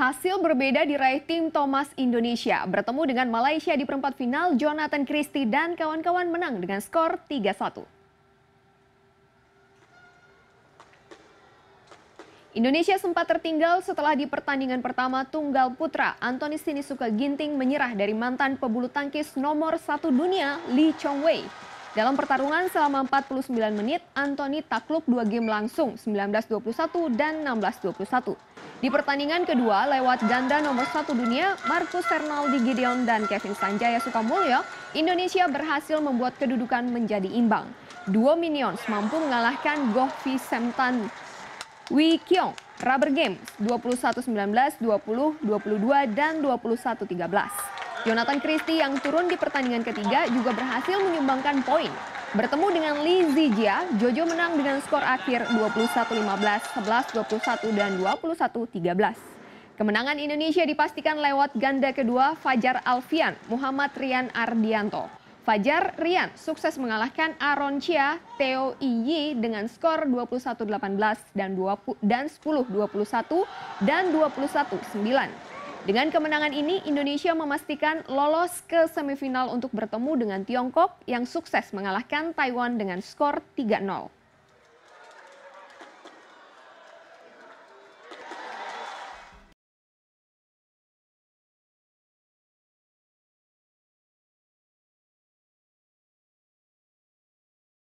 Hasil berbeda diraih tim Thomas Indonesia bertemu dengan Malaysia di perempat final Jonathan Christie dan kawan-kawan menang dengan skor 3-1. Indonesia sempat tertinggal setelah di pertandingan pertama tunggal putra Anthony Sinisuka Ginting menyerah dari mantan pebulu tangkis nomor satu dunia Lee Chong Wei. Dalam pertarungan selama 49 menit, Anthony takluk dua game langsung 19-21 dan 16-21. Di pertandingan kedua, lewat ganda nomor satu dunia, Marcus Fernaldi Gideon dan Kevin Sanjaya Sukamulyo, Indonesia berhasil membuat kedudukan menjadi imbang. Duo Minions mampu mengalahkan Goh Vi Semtan Wee Kyong, Rubber Games 21-19, 20-22, dan 21-13. Jonathan Christie yang turun di pertandingan ketiga juga berhasil menyumbangkan poin Bertemu dengan Li Zijia, Jojo menang dengan skor akhir 21-15, 11-21, dan 21-13. Kemenangan Indonesia dipastikan lewat ganda kedua Fajar Alfian, Muhammad Rian Ardianto. Fajar Rian sukses mengalahkan Aron Chia, Teo Iyi dengan skor 21-18 dan 20 dan 10-21 dan 21-9. Dengan kemenangan ini, Indonesia memastikan lolos ke semifinal untuk bertemu dengan Tiongkok yang sukses mengalahkan Taiwan dengan skor 3-0.